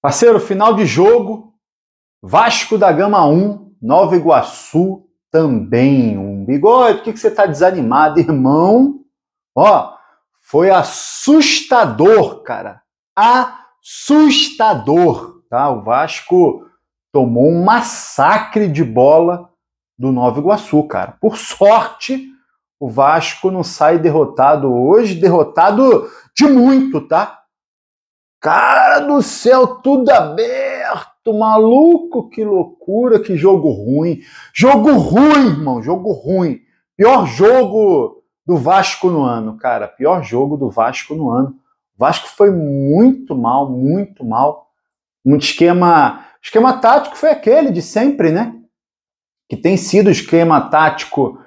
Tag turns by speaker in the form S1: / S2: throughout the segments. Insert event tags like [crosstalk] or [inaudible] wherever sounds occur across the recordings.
S1: Parceiro, final de jogo, Vasco da Gama 1, Nova Iguaçu também um bigode. O que, que você está desanimado, irmão? Ó, foi assustador, cara. Assustador, tá? O Vasco tomou um massacre de bola do Nova Iguaçu, cara. Por sorte, o Vasco não sai derrotado hoje, derrotado de muito, tá? Cara do céu, tudo aberto, maluco, que loucura, que jogo ruim. Jogo ruim, irmão, jogo ruim. Pior jogo do Vasco no ano, cara. Pior jogo do Vasco no ano. O Vasco foi muito mal, muito mal. Um esquema, esquema tático foi aquele de sempre, né? Que tem sido o esquema tático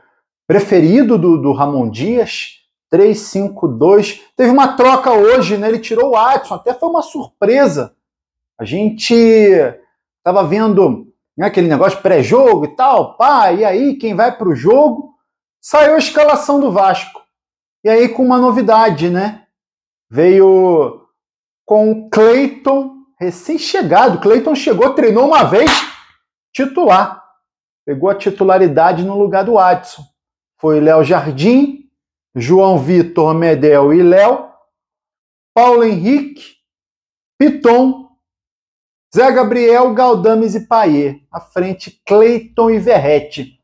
S1: preferido do, do Ramon Dias 3-5-2. Teve uma troca hoje, né? Ele tirou o Watson, até foi uma surpresa. A gente estava vendo né, aquele negócio pré-jogo e tal, pá, e aí quem vai para o jogo? Saiu a escalação do Vasco. E aí com uma novidade, né? Veio com o Cleiton, recém-chegado. Cleiton chegou, treinou uma vez, titular. Pegou a titularidade no lugar do Watson. Foi Léo Jardim, João Vitor, Medel e Léo, Paulo Henrique, Piton, Zé Gabriel, Galdames e Paier. À frente, Cleiton e Verrete.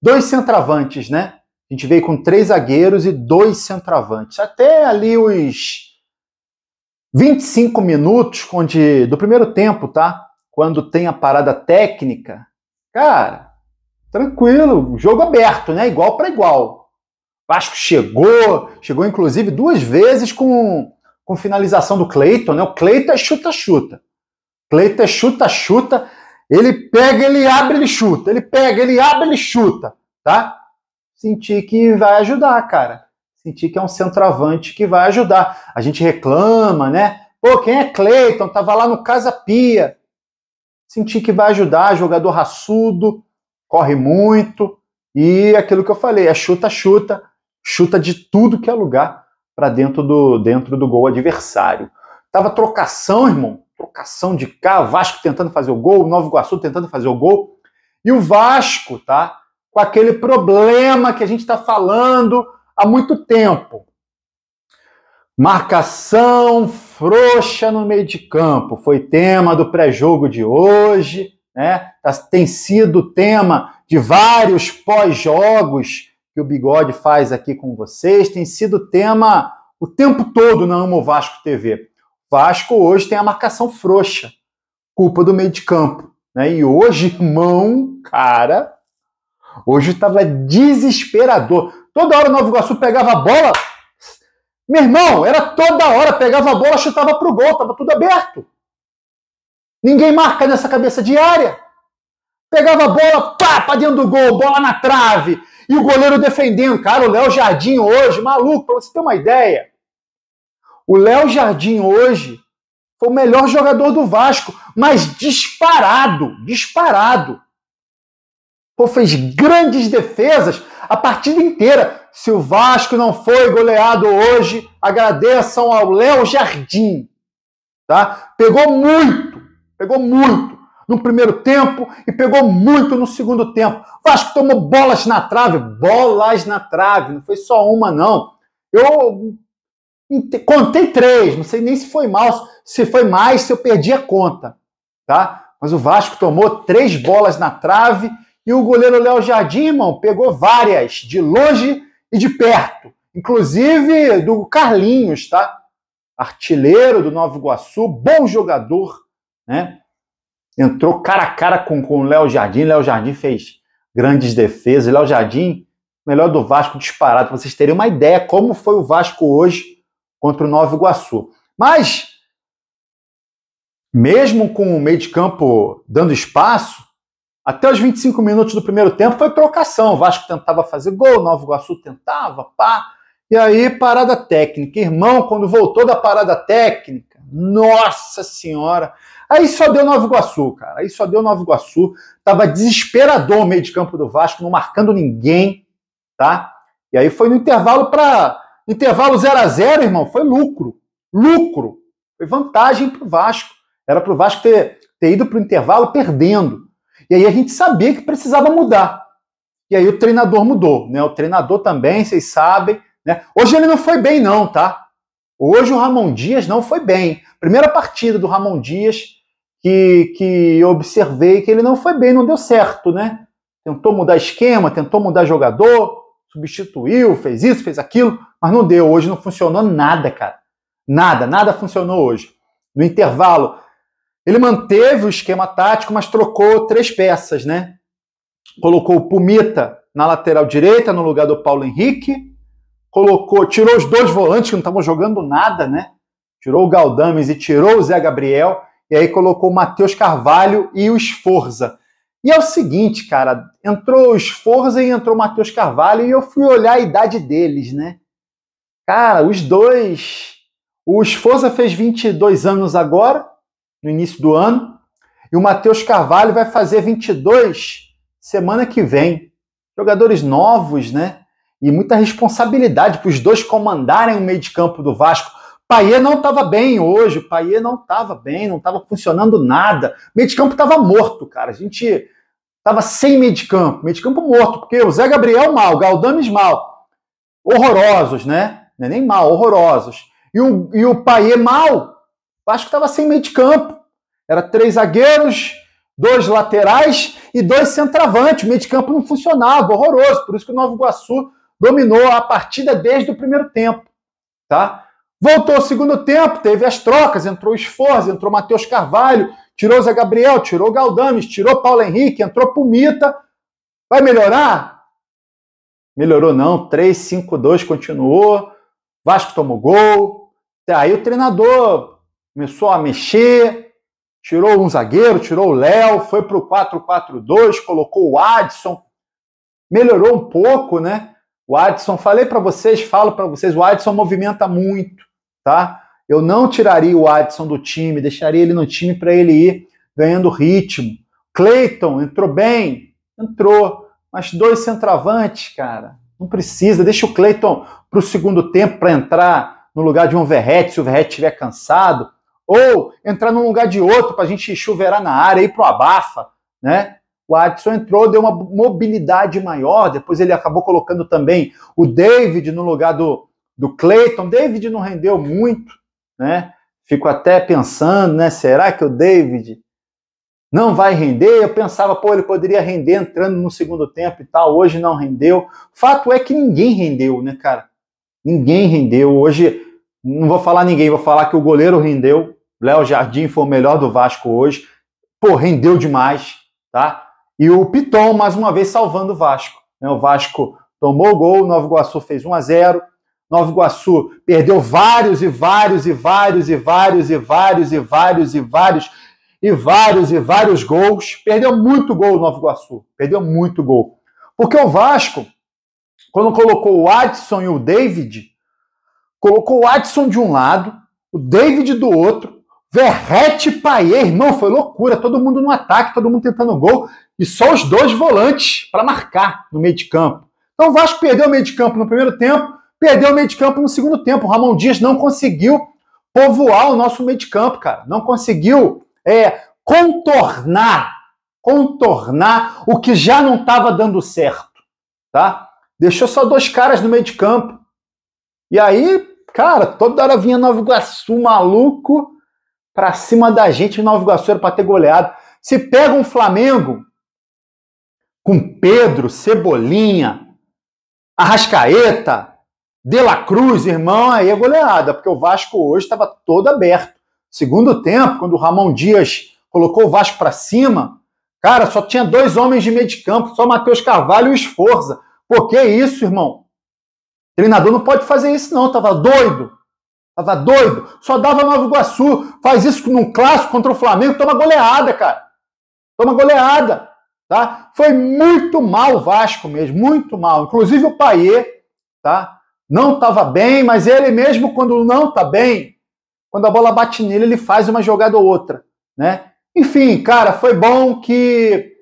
S1: Dois centravantes, né? A gente veio com três zagueiros e dois centravantes. Até ali os 25 minutos onde, do primeiro tempo, tá? Quando tem a parada técnica, cara, tranquilo, jogo aberto, né? Igual para igual Vasco chegou, chegou inclusive duas vezes com, com finalização do Cleiton, né? O Cleiton é chuta-chuta. Cleiton é chuta-chuta. Ele pega, ele abre, ele chuta. Ele pega, ele abre, ele chuta, tá? Sentir que vai ajudar, cara. Sentir que é um centroavante que vai ajudar. A gente reclama, né? Pô, quem é Cleiton? Tava lá no Casa Pia. Sentir que vai ajudar, jogador raçudo, corre muito. E aquilo que eu falei, é chuta-chuta chuta de tudo que é lugar para dentro do, dentro do gol adversário. Tava trocação, irmão, trocação de cá, Vasco tentando fazer o gol, Novo Iguaçu tentando fazer o gol, e o Vasco, tá? Com aquele problema que a gente está falando há muito tempo. Marcação frouxa no meio de campo foi tema do pré-jogo de hoje, né? Tá, tem sido tema de vários pós-jogos que o Bigode faz aqui com vocês tem sido tema o tempo todo na Amo Vasco TV. Vasco hoje tem a marcação frouxa, culpa do meio de campo. Né? E hoje, irmão, [laughs] cara, hoje estava desesperador. Toda hora o Novo Iguaçu pegava a bola. Meu irmão, era toda hora, pegava a bola, chutava para o gol, tava tudo aberto. Ninguém marca nessa cabeça de área. Pegava a bola, pá, para dentro do gol, bola na trave. E o goleiro defendendo. Cara, o Léo Jardim hoje, maluco, pra você ter uma ideia. O Léo Jardim hoje foi o melhor jogador do Vasco, mas disparado, disparado. Pô, fez grandes defesas a partida inteira. Se o Vasco não foi goleado hoje, agradeçam ao Léo Jardim. Tá? Pegou muito, pegou muito no primeiro tempo e pegou muito no segundo tempo. O Vasco tomou bolas na trave, bolas na trave, não foi só uma, não. Eu contei três, não sei nem se foi mal, se foi mais, se eu perdi a conta, tá? Mas o Vasco tomou três bolas na trave e o goleiro Léo Jardim, irmão, pegou várias, de longe e de perto, inclusive do Carlinhos, tá? Artilheiro do Novo Iguaçu, bom jogador, né? entrou cara a cara com, com o Léo Jardim. Léo Jardim fez grandes defesas. Léo Jardim, melhor do Vasco disparado, para vocês terem uma ideia como foi o Vasco hoje contra o Nova Iguaçu. Mas, mesmo com o meio de campo dando espaço, até os 25 minutos do primeiro tempo foi trocação. O Vasco tentava fazer gol, o Nova Iguaçu tentava, pá. E aí, parada técnica. Irmão, quando voltou da parada técnica, nossa senhora, Aí só deu Nova Iguaçu, cara. Aí só deu Nova Iguaçu. Tava desesperador o meio de campo do Vasco, não marcando ninguém, tá? E aí foi no intervalo para intervalo 0 a 0, irmão, foi lucro. Lucro. Foi vantagem pro Vasco. Era pro Vasco ter, ter ido pro intervalo perdendo. E aí a gente sabia que precisava mudar. E aí o treinador mudou, né? O treinador também, vocês sabem, né? Hoje ele não foi bem não, tá? Hoje o Ramon Dias não foi bem. Primeira partida do Ramon Dias que, que eu observei que ele não foi bem, não deu certo, né? Tentou mudar esquema, tentou mudar jogador, substituiu, fez isso, fez aquilo, mas não deu. Hoje não funcionou nada, cara. Nada, nada funcionou hoje. No intervalo, ele manteve o esquema tático, mas trocou três peças, né? Colocou o Pumita na lateral direita, no lugar do Paulo Henrique, colocou, tirou os dois volantes que não estavam jogando nada, né? Tirou o Galdames e tirou o Zé Gabriel, e aí colocou o Matheus Carvalho e o Esforza. E é o seguinte, cara, entrou o Esforza e entrou o Matheus Carvalho, e eu fui olhar a idade deles, né? Cara, os dois. O Esforza fez 22 anos agora, no início do ano, e o Matheus Carvalho vai fazer 22 semana que vem. Jogadores novos, né? e muita responsabilidade para os dois comandarem o meio de campo do Vasco. Paier não estava bem hoje, o Paier não estava bem, não estava funcionando nada. O meio de campo estava morto, cara. A gente estava sem meio de campo, meio de campo morto, porque o Zé Gabriel mal, o Galdames mal. Horrorosos, né? É nem mal, horrorosos. E o, e o Paier mal, o Vasco estava sem meio de campo. Era três zagueiros, dois laterais e dois centravantes. O meio de campo não funcionava, horroroso. Por isso que o Novo Iguaçu dominou a partida desde o primeiro tempo. Tá? Voltou ao segundo tempo, teve as trocas, entrou o Esforza, entrou Matheus Carvalho, tirou Zé Gabriel, tirou Galdames, tirou Paulo Henrique, entrou Pumita. Vai melhorar? Melhorou não, 3-5-2 continuou, Vasco tomou gol. Aí o treinador começou a mexer, tirou um zagueiro, tirou o Léo, foi para o 4-4-2, colocou o Adson, melhorou um pouco, né? O Adson, falei para vocês, falo para vocês, o Adson movimenta muito, tá? Eu não tiraria o Adson do time, deixaria ele no time para ele ir ganhando ritmo. Cleiton entrou bem, entrou, mas dois centroavantes, cara, não precisa. Deixa o Cleiton para o segundo tempo para entrar no lugar de um Verrete, se o Verrete estiver cansado, ou entrar no lugar de outro para a gente chuveirar na área, ir pro abafa, né? O Adson entrou, deu uma mobilidade maior. Depois ele acabou colocando também o David no lugar do, do Clayton. David não rendeu muito, né? Fico até pensando, né? Será que o David não vai render? Eu pensava, pô, ele poderia render entrando no segundo tempo e tal. Hoje não rendeu. Fato é que ninguém rendeu, né, cara? Ninguém rendeu. Hoje, não vou falar ninguém, vou falar que o goleiro rendeu. Léo Jardim foi o melhor do Vasco hoje. Pô, rendeu demais, tá? E o Piton, mais uma vez, salvando o Vasco. Né, o Vasco tomou o gol, o Nova Iguaçu fez 1 a 0 Nova Iguaçu perdeu vários e vários e vários e vários e vários e vários e vários e vários e vários gols. Perdeu muito gol o Nova Iguaçu. Perdeu muito gol. Porque o Vasco, quando colocou o Adson e o David, colocou o Adson de um lado, o David do outro, Verrete Paier, irmão, foi loucura. Todo mundo no ataque, todo mundo tentando gol. E só os dois volantes para marcar no meio de campo. Então o Vasco perdeu o meio de campo no primeiro tempo, perdeu o meio de campo no segundo tempo. O Ramon Dias não conseguiu povoar o nosso meio de campo, cara. Não conseguiu é, contornar, contornar o que já não estava dando certo, tá? Deixou só dois caras no meio de campo. E aí, cara, toda hora vinha Nova Iguaçu, maluco, para cima da gente em Nova Iguaçu era para ter goleado. Se pega um Flamengo com Pedro, Cebolinha, Arrascaeta, De La Cruz, irmão, aí é goleada, porque o Vasco hoje estava todo aberto. Segundo tempo, quando o Ramon Dias colocou o Vasco para cima, cara, só tinha dois homens de meio de campo, só Matheus Carvalho e Esforza. Por que isso, irmão? O treinador não pode fazer isso não, tava doido. Tava doido. Só dava Nova Iguaçu. Faz isso num clássico contra o Flamengo, toma goleada, cara. Toma goleada. Tá? Foi muito mal o Vasco mesmo, muito mal. Inclusive o Paier, tá? Não estava bem, mas ele mesmo quando não está bem, quando a bola bate nele, ele faz uma jogada ou outra, né? Enfim, cara, foi bom que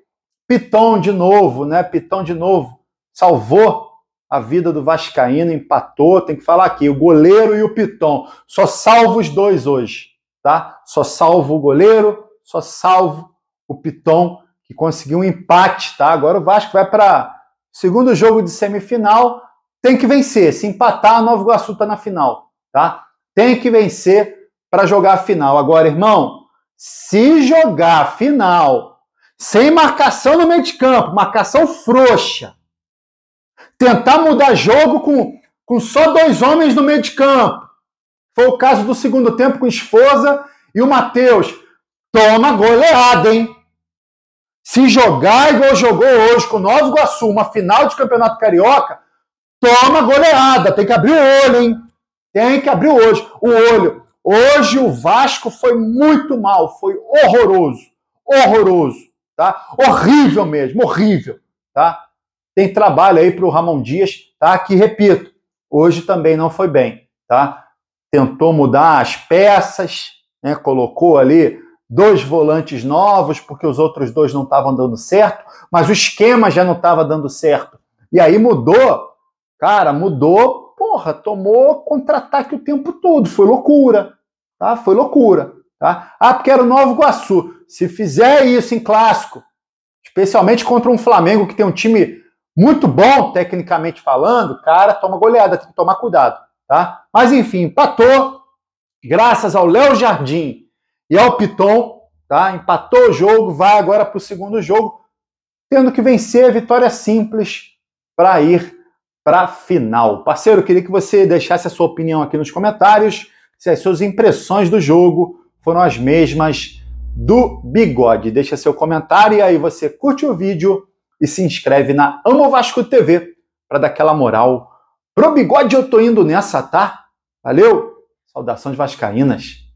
S1: Piton de novo, né? Piton de novo salvou a vida do Vascaíno empatou, tem que falar aqui, o goleiro e o Piton. Só salvo os dois hoje, tá? Só salvo o goleiro, só salvo o Piton, que conseguiu um empate, tá? Agora o Vasco vai para segundo jogo de semifinal, tem que vencer. Se empatar, a Nova Iguaçu tá na final, tá? Tem que vencer para jogar a final. Agora, irmão, se jogar a final sem marcação no meio de campo, marcação frouxa, Tentar mudar jogo com, com só dois homens no meio de campo. Foi o caso do segundo tempo com Esposa e o Matheus. Toma goleada, hein? Se jogar igual jogou hoje com o Novo Iguaçu, uma final de Campeonato Carioca, toma goleada. Tem que abrir o olho, hein? Tem que abrir hoje. O olho. Hoje o Vasco foi muito mal, foi horroroso. Horroroso, tá? Horrível mesmo, horrível, tá? Tem trabalho aí para o Ramon Dias, tá? Que repito, hoje também não foi bem, tá? Tentou mudar as peças, né? Colocou ali dois volantes novos porque os outros dois não estavam dando certo, mas o esquema já não estava dando certo. E aí mudou, cara, mudou, porra, tomou contra-ataque o tempo todo, foi loucura, tá? Foi loucura, tá? Ah, porque era o Novo Iguaçu. Se fizer isso em clássico, especialmente contra um Flamengo que tem um time muito bom, tecnicamente falando, cara, toma goleada, tem que tomar cuidado, tá? Mas enfim, empatou, graças ao Léo Jardim e ao Piton, tá? Empatou o jogo, vai agora para o segundo jogo, tendo que vencer a vitória simples para ir para a final. Parceiro, queria que você deixasse a sua opinião aqui nos comentários, se as suas impressões do jogo foram as mesmas do Bigode. Deixa seu comentário e aí você curte o vídeo e se inscreve na Amo Vasco TV para dar aquela moral. Pro bigode eu tô indo nessa, tá? Valeu! Saudações vascaínas!